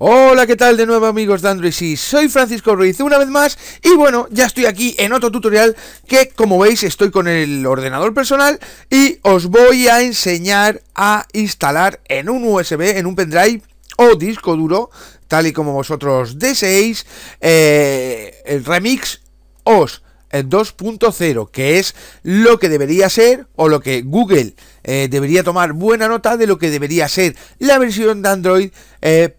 Hola, ¿qué tal de nuevo amigos de Android? Sí, soy Francisco Ruiz una vez más y bueno, ya estoy aquí en otro tutorial que como veis estoy con el ordenador personal y os voy a enseñar a instalar en un USB, en un pendrive o disco duro, tal y como vosotros deseéis, eh, el remix eh, OS 2.0, que es lo que debería ser o lo que Google eh, debería tomar buena nota de lo que debería ser la versión de Android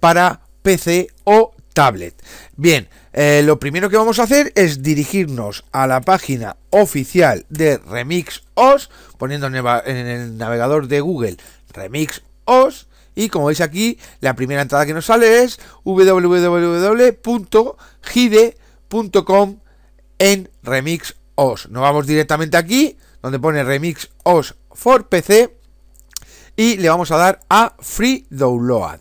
para PC o tablet. Bien, eh, lo primero que vamos a hacer es dirigirnos a la página oficial de Remix OS, poniendo en el navegador de Google Remix OS. Y como veis aquí, la primera entrada que nos sale es www.gide.com en Remix OS. Nos vamos directamente aquí, donde pone Remix OS for PC, y le vamos a dar a Free Download.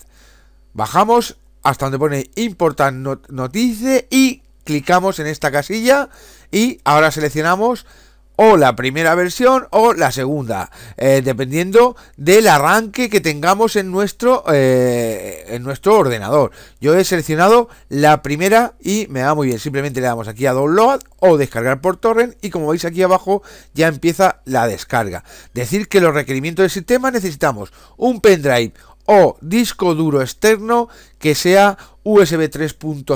Bajamos hasta donde pone importar noticia Notice y clicamos en esta casilla y ahora seleccionamos o la primera versión o la segunda, eh, dependiendo del arranque que tengamos en nuestro, eh, en nuestro ordenador. Yo he seleccionado la primera y me da muy bien. Simplemente le damos aquí a download o descargar por torrent y como veis aquí abajo ya empieza la descarga. Decir que los requerimientos del sistema necesitamos un pendrive, o disco duro externo que sea USB 3.0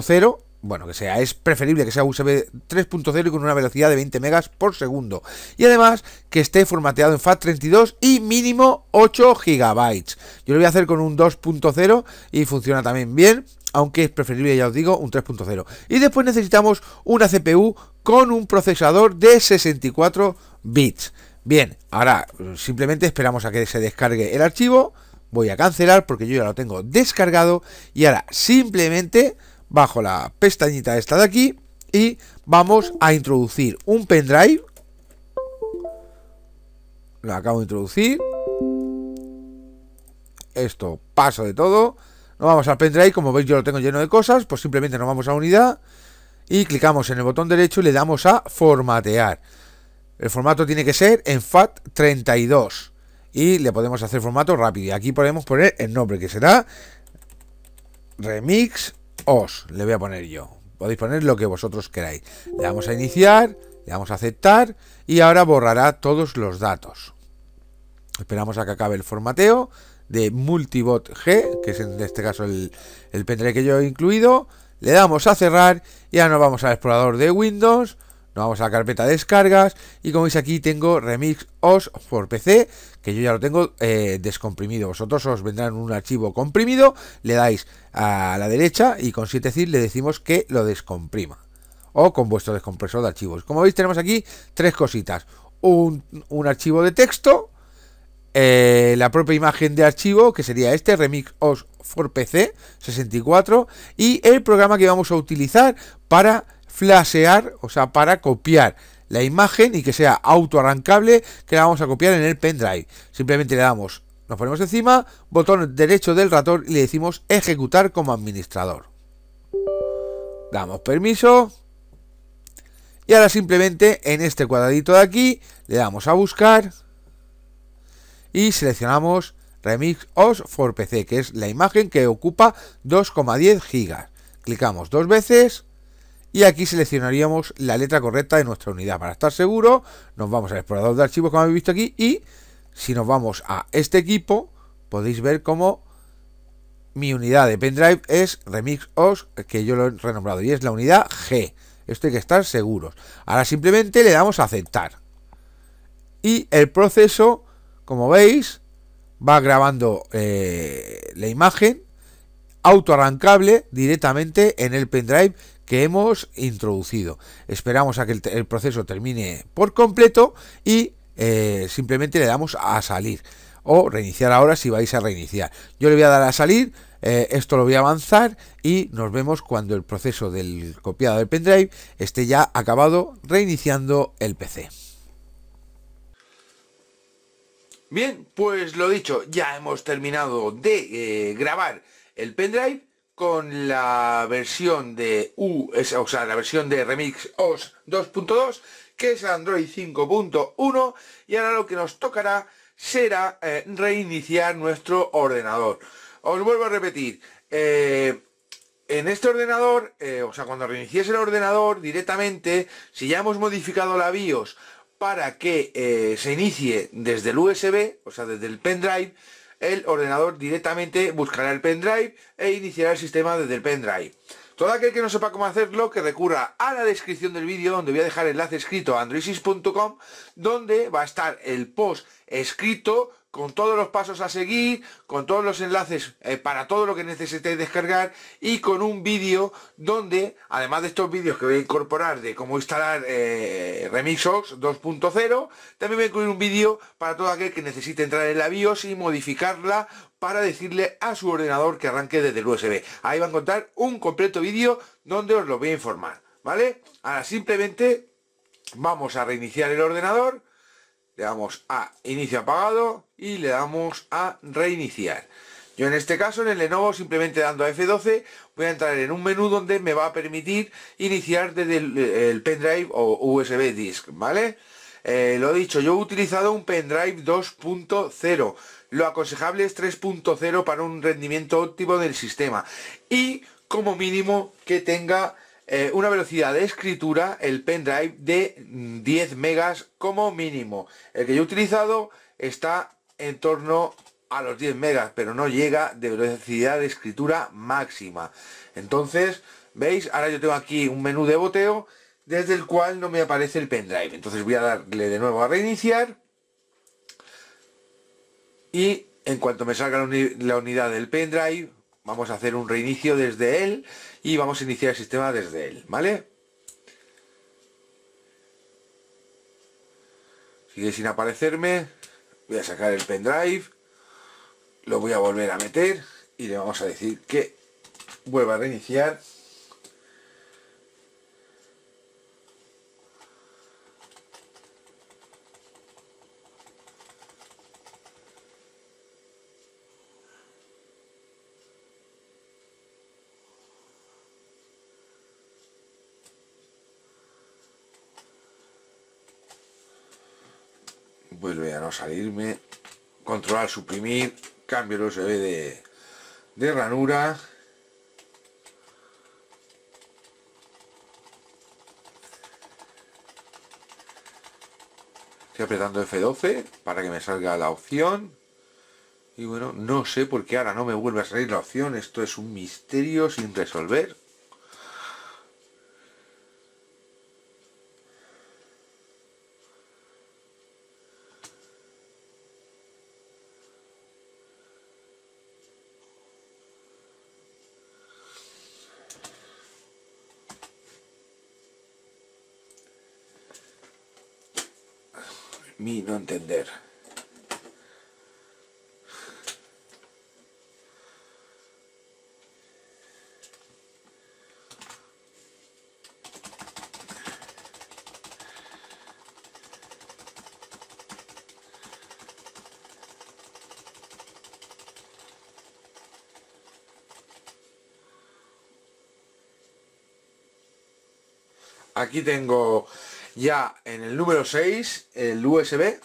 bueno, que sea, es preferible que sea USB 3.0 y con una velocidad de 20 megas por segundo. Y además que esté formateado en FAT32 y mínimo 8 GB. Yo lo voy a hacer con un 2.0 y funciona también bien, aunque es preferible, ya os digo, un 3.0. Y después necesitamos una CPU con un procesador de 64 bits. Bien, ahora simplemente esperamos a que se descargue el archivo voy a cancelar porque yo ya lo tengo descargado y ahora simplemente bajo la pestañita esta de aquí y vamos a introducir un pendrive lo acabo de introducir esto paso de todo nos vamos al pendrive como veis yo lo tengo lleno de cosas pues simplemente nos vamos a unidad y clicamos en el botón derecho y le damos a formatear el formato tiene que ser en FAT32 y le podemos hacer formato rápido. Y aquí podemos poner el nombre que será Remix OS. Le voy a poner yo. Podéis poner lo que vosotros queráis. Le damos a iniciar, le damos a aceptar y ahora borrará todos los datos. Esperamos a que acabe el formateo de Multibot G, que es en este caso el, el pendrive que yo he incluido. Le damos a cerrar y ahora nos vamos al explorador de Windows. Nos vamos a la carpeta de descargas y como veis aquí tengo Remix OS por PC, que yo ya lo tengo eh, descomprimido. Vosotros os vendrán un archivo comprimido, le dais a la derecha y con 7 zip le decimos que lo descomprima. O con vuestro descompresor de archivos. Como veis tenemos aquí tres cositas. Un, archivo de texto, eh, la propia imagen de archivo, que sería este, Remix OS for PC 64, y el programa que vamos a utilizar para flashear, o sea, para copiar la imagen y que sea autoarrancable, que la vamos a copiar en el pendrive. Simplemente le damos, nos ponemos encima, botón derecho del ratón y le decimos ejecutar como administrador. Damos permiso. Y ahora simplemente en este cuadradito de aquí le damos a buscar y seleccionamos Remix OS for PC, que es la imagen que ocupa 2,10 GB. Clicamos dos veces y aquí seleccionaríamos la letra correcta de nuestra unidad. Para estar seguro, nos vamos al explorador de archivos como habéis visto aquí y si nos vamos a este equipo, podéis ver cómo mi unidad de pendrive es Remix OS, que yo lo he renombrado, y es la unidad G. Esto hay que estar seguros. Ahora simplemente le damos a aceptar. Y el proceso, como veis, va grabando eh, la imagen autoarrancable directamente en el pendrive que hemos introducido. Esperamos a que el, proceso termine por completo y eh, simplemente le damos a salir o reiniciar ahora si vais a reiniciar. Yo le voy a dar a salir, eh, esto lo voy a avanzar y nos vemos cuando el proceso del copiado del pendrive esté ya acabado reiniciando el PC. Bien, pues lo dicho, ya hemos terminado de eh, grabar el pendrive con la versión de U, la versión de Remix OS 2.2, que es Android 5.1, y ahora lo que nos tocará será eh, reiniciar nuestro ordenador. Os vuelvo a repetir, eh, en este ordenador, eh, o sea, cuando reinicies el ordenador directamente, si ya hemos modificado la BIOS para que se inicie desde el USB, o sea, desde el pendrive, el ordenador directamente buscará el pendrive e iniciará el sistema desde el pendrive. Todo aquel que no sepa cómo hacerlo, que recurra a la descripción del vídeo, donde voy a dejar el enlace escrito a androisis.com, donde va a estar el post escrito con todos los pasos a seguir, con todos los enlaces eh, para todo lo que necesitéis descargar y con un vídeo donde, además de estos vídeos que voy a incorporar de cómo instalar eh, Remixox 2.0, también voy a incluir un vídeo para todo aquel que necesite entrar en la BIOS y modificarla para decirle a su ordenador que arranque desde el USB. Ahí va a encontrar un completo vídeo donde os lo voy a informar, ¿vale? Ahora simplemente vamos a reiniciar el ordenador, le damos a inicio apagado, y le damos a reiniciar. Yo en este caso en el Lenovo simplemente dando a F12 voy a entrar en un menú donde me va a permitir iniciar desde el, pendrive o USB disk, ¿vale? Eh, lo dicho, yo he utilizado un pendrive 2.0. Lo aconsejable es 3.0 para un rendimiento óptimo del sistema. Y como mínimo que tenga eh, una velocidad de escritura, el pendrive de 10 megas como mínimo. El que yo he utilizado está en torno a los 10 megas, pero no llega de velocidad de escritura máxima. Entonces, ¿veis? Ahora yo tengo aquí un menú de boteo desde el cual no me aparece el pendrive. Entonces voy a darle de nuevo a reiniciar y en cuanto me salga la, unidad del pendrive, vamos a hacer un reinicio desde él y vamos a iniciar el sistema desde él, ¿vale? Sigue sin aparecerme voy a sacar el pendrive lo voy a volver a meter y le vamos a decir que vuelva a reiniciar vuelve a no salirme controlar suprimir cambio el USB de, de ranura estoy apretando F12 para que me salga la opción y bueno, no sé por qué ahora no me vuelve a salir la opción esto es un misterio sin resolver entender. aquí tengo ya en el número 6 el USB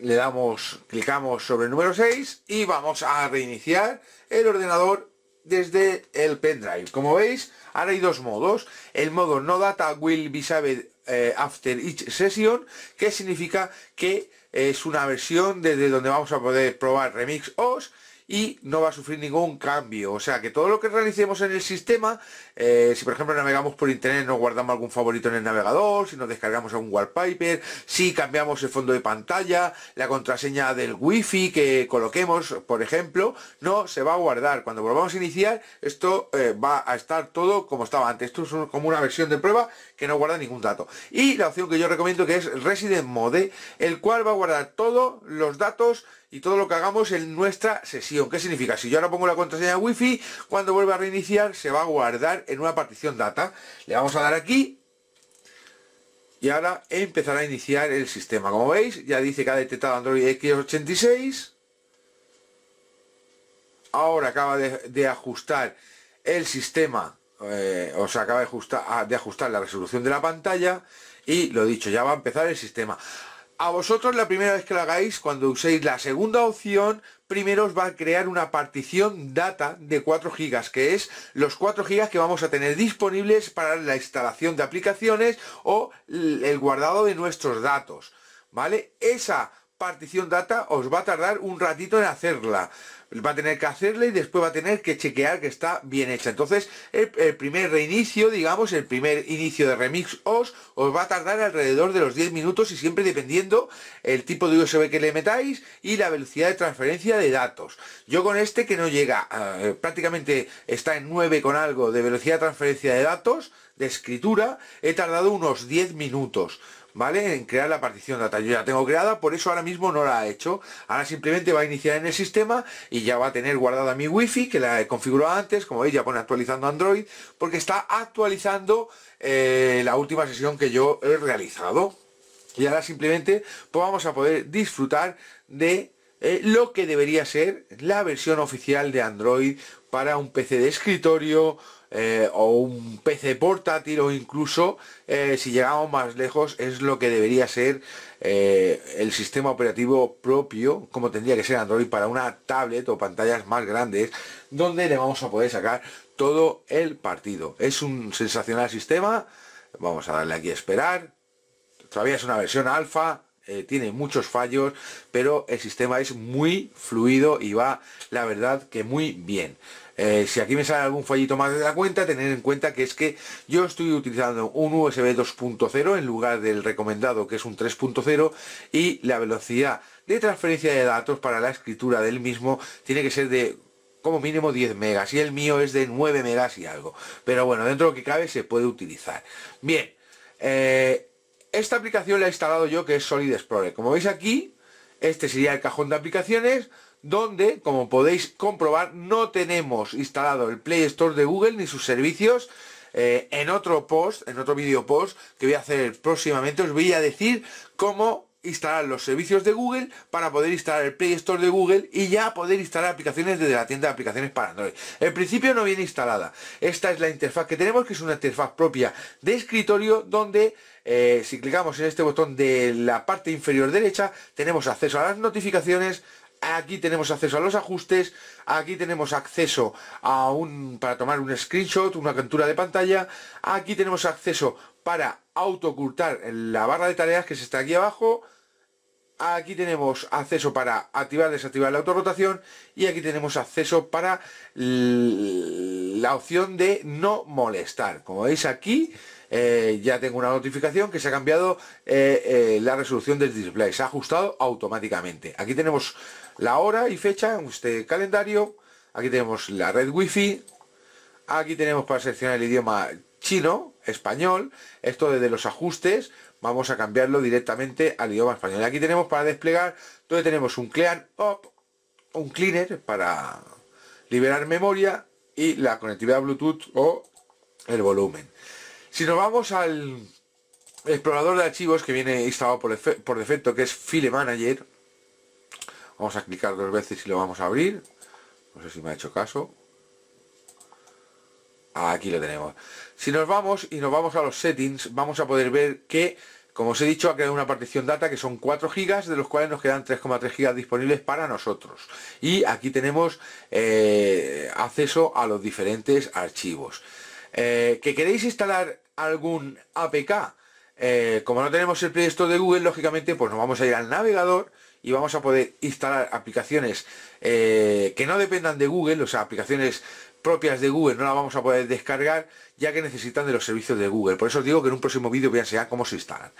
le damos, clicamos sobre el número 6 y vamos a reiniciar el ordenador desde el pendrive. Como veis, ahora hay dos modos. El modo no data will be saved eh, after each session, que significa que es una versión desde donde vamos a poder probar remix OS y no va a sufrir ningún cambio. O sea que todo lo que realicemos en el sistema, eh, si por ejemplo navegamos por internet, nos guardamos algún favorito en el navegador, si nos descargamos algún wallpaper, si cambiamos el fondo de pantalla, la contraseña del wifi que coloquemos, por ejemplo, no se va a guardar. Cuando volvamos a iniciar, esto eh, va a estar todo como estaba antes. Esto es como una versión de prueba que no guarda ningún dato. Y la opción que yo recomiendo que es Resident Mode, el cual va a guardar todos los datos y todo lo que hagamos en nuestra sesión. ¿Qué significa? Si yo ahora pongo la contraseña wifi wi cuando vuelva a reiniciar se va a guardar en una partición data. Le vamos a dar aquí y ahora empezará a iniciar el sistema. Como veis, ya dice que ha detectado Android X86. Ahora acaba de, ajustar el sistema, eh, o sea, acaba de ajustar, ah, de ajustar la resolución de la pantalla. Y lo dicho, ya va a empezar el sistema. A vosotros la primera vez que lo hagáis, cuando uséis la segunda opción, primero os va a crear una partición data de 4 GB, que es los 4 GB que vamos a tener disponibles para la instalación de aplicaciones o el guardado de nuestros datos. ¿Vale? Esa partición data os va a tardar un ratito en hacerla va a tener que hacerla y después va a tener que chequear que está bien hecha entonces el, primer reinicio digamos el primer inicio de remix os os va a tardar alrededor de los 10 minutos y siempre dependiendo el tipo de USB que le metáis y la velocidad de transferencia de datos yo con este que no llega eh, prácticamente está en 9 con algo de velocidad de transferencia de datos de escritura he tardado unos 10 minutos ¿vale? En crear la partición data. Yo ya la tengo creada, por eso ahora mismo no la he hecho. Ahora simplemente va a iniciar en el sistema y ya va a tener guardada mi wifi, que la he configurado antes, como veis ya pone actualizando Android, porque está actualizando eh, la última sesión que yo he realizado. Y ahora simplemente pues vamos a poder disfrutar de eh, lo que debería ser la versión oficial de Android para un PC de escritorio, eh, o un PC portátil o incluso eh, si llegamos más lejos es lo que debería ser eh, el sistema operativo propio como tendría que ser Android para una tablet o pantallas más grandes donde le vamos a poder sacar todo el partido es un sensacional sistema vamos a darle aquí a esperar todavía es una versión alfa tiene muchos fallos, pero el sistema es muy fluido y va, la verdad, que muy bien. Eh, si aquí me sale algún fallito más de la cuenta, tener en cuenta que es que yo estoy utilizando un USB 2.0 en lugar del recomendado que es un 3.0 y la velocidad de transferencia de datos para la escritura del mismo tiene que ser de como mínimo 10 megas y el mío es de 9 megas y algo. Pero bueno, dentro de lo que cabe se puede utilizar. Bien, eh, esta aplicación la he instalado yo que es Solid Explorer. Como veis aquí, este sería el cajón de aplicaciones donde, como podéis comprobar, no tenemos instalado el Play Store de Google ni sus servicios. Eh, en otro post, en otro vídeo post que voy a hacer próximamente, os voy a decir cómo instalar los servicios de Google para poder instalar el Play Store de Google y ya poder instalar aplicaciones desde la tienda de aplicaciones para Android. En principio no viene instalada. Esta es la interfaz que tenemos, que es una interfaz propia de escritorio donde eh, si clicamos en este botón de la parte inferior derecha tenemos acceso a las notificaciones, Aquí tenemos acceso a los ajustes, aquí tenemos acceso para tomar un screenshot, una captura de pantalla, aquí tenemos acceso para ocultar la barra de tareas que se está aquí abajo, aquí tenemos acceso para activar desactivar la autorrotación y aquí tenemos acceso para la opción de no molestar. Como veis aquí, eh, ya tengo una notificación que se ha cambiado eh, eh, la resolución del display, se ha ajustado automáticamente. Aquí tenemos la hora y fecha, en este calendario, aquí tenemos la red wifi, aquí tenemos para seleccionar el idioma chino, español, esto desde los ajustes, vamos a cambiarlo directamente al idioma español. Aquí tenemos para desplegar, donde tenemos un clean up, un cleaner para liberar memoria y la conectividad Bluetooth o el volumen. Si nos vamos al explorador de archivos que viene instalado por defecto, que es File Manager, Vamos a clicar dos veces y lo vamos a abrir. No sé si me ha hecho caso. Aquí lo tenemos. Si nos vamos y nos vamos a los settings, vamos a poder ver que, como os he dicho, ha creado una partición data que son 4 gigas, de los cuales nos quedan 3,3 gigas disponibles para nosotros. Y aquí tenemos eh, acceso a los diferentes archivos. Eh, ¿Que queréis instalar algún APK? Eh, como no tenemos el Play Store de Google, lógicamente, pues nos vamos a ir al navegador y vamos a poder instalar aplicaciones eh, que no dependan de Google, o sea, aplicaciones propias de Google no las vamos a poder descargar ya que necesitan de los servicios de Google. Por eso os digo que en un próximo vídeo voy a enseñar cómo se instalan.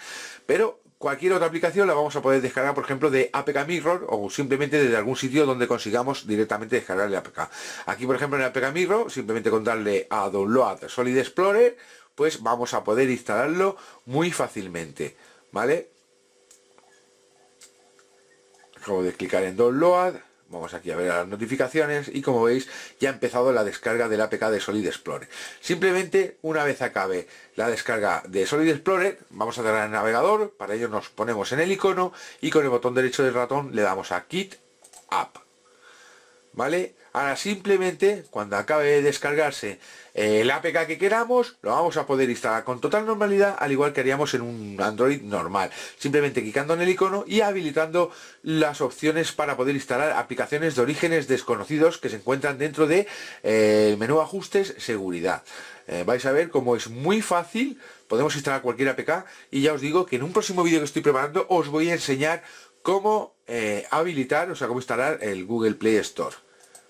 Pero cualquier otra aplicación la vamos a poder descargar, por ejemplo, de APK Mirror o simplemente desde algún sitio donde consigamos directamente descargarle APK. Aquí, por ejemplo, en APK Mirror, simplemente con darle a Download Solid Explorer, pues vamos a poder instalarlo muy fácilmente. ¿Vale? acabo de clicar en download vamos aquí a ver las notificaciones y como veis ya ha empezado la descarga del APK de Solid Explorer. Simplemente una vez acabe la descarga de Solid Explorer, vamos a cerrar el navegador, para ello nos ponemos en el icono y con el botón derecho del ratón le damos a Kit App. ¿Vale? Ahora simplemente cuando acabe de descargarse eh, el APK que queramos, lo vamos a poder instalar con total normalidad, al igual que haríamos en un Android normal. Simplemente clicando en el icono y habilitando las opciones para poder instalar aplicaciones de orígenes desconocidos que se encuentran dentro de eh, menú ajustes, seguridad. Eh, vais a ver cómo es muy fácil, podemos instalar cualquier APK y ya os digo que en un próximo vídeo que estoy preparando os voy a enseñar cómo eh, habilitar, o sea, cómo instalar el Google Play Store.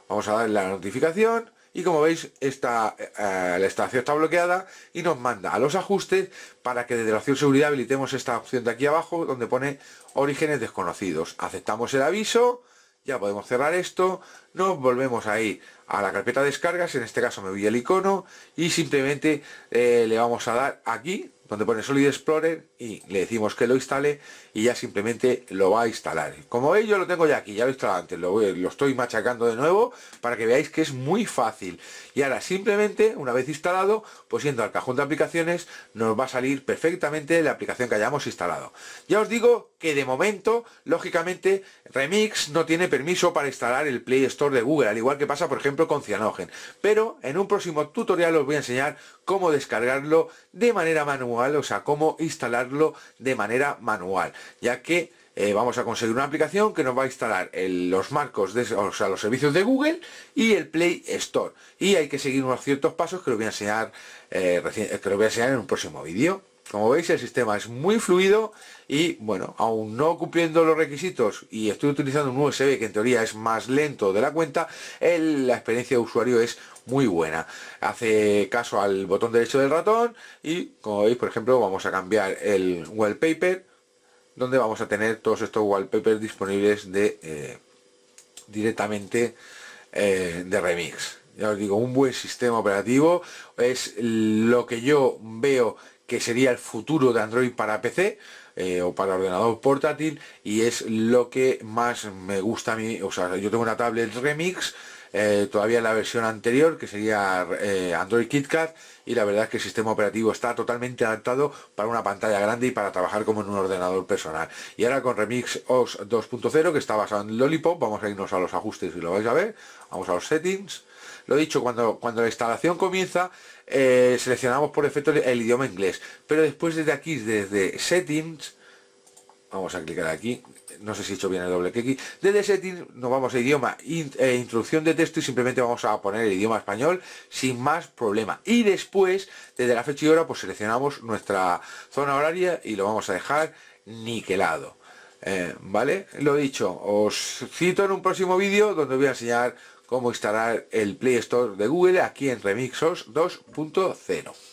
Vamos a darle la notificación y como veis esta, eh, la instalación está bloqueada y nos manda a los ajustes para que desde la opción seguridad habilitemos esta opción de aquí abajo donde pone orígenes desconocidos. Aceptamos el aviso, ya podemos cerrar esto, nos volvemos a ir a la carpeta de descargas, en este caso me voy al icono y simplemente eh, le vamos a dar aquí donde pone Solid Explorer y le decimos que lo instale y ya simplemente lo va a instalar. Como veis yo lo tengo ya aquí, ya lo he instalado antes, lo, estoy machacando de nuevo para que veáis que es muy fácil. Y ahora simplemente, una vez instalado, pues yendo al cajón de aplicaciones, nos va a salir perfectamente la aplicación que hayamos instalado. Ya os digo que de momento, lógicamente, Remix no tiene permiso para instalar el Play Store de Google, al igual que pasa por ejemplo con Cyanogen. Pero en un próximo tutorial os voy a enseñar cómo descargarlo de manera manual, o sea, cómo instalarlo de manera manual, ya que eh, vamos a conseguir una aplicación que nos va a instalar los marcos, de, o sea, los servicios de Google y el Play Store. Y hay que seguir unos ciertos pasos que lo voy a enseñar, eh, que lo voy a enseñar en un próximo vídeo. Como veis el sistema es muy fluido y bueno, aún no cumpliendo los requisitos y estoy utilizando un USB que en teoría es más lento de la cuenta, la experiencia de usuario es muy buena. Hace caso al botón derecho del ratón y como veis por ejemplo vamos a cambiar el wallpaper donde vamos a tener todos estos wallpapers disponibles eh, directamente eh, de remix. Ya os digo, un buen sistema operativo es lo que yo veo que sería el futuro de Android para PC eh, o para ordenador portátil y es lo que más me gusta a mí, o sea, yo tengo una tablet Remix, todavía eh, todavía la versión anterior que sería eh, Android KitKat y la verdad es que el sistema operativo está totalmente adaptado para una pantalla grande y para trabajar como en un ordenador personal y ahora con Remix OS 2.0 que está basado en Lollipop vamos a irnos a los ajustes y lo vais a ver vamos a los settings lo dicho, cuando, cuando la instalación comienza, eh, seleccionamos por defecto el idioma inglés. Pero después desde aquí, desde settings, vamos a clicar aquí, no sé si he hecho bien el doble clic, desde settings nos vamos a idioma, e introducción de texto y simplemente vamos a poner el idioma español sin más problema. Y después, desde la fecha y hora, pues seleccionamos nuestra zona horaria y lo vamos a dejar niquelado. Eh, ¿Vale? Lo dicho, os cito en un próximo vídeo donde voy a enseñar cómo instalar el Play Store de Google aquí en Remixos 2.0.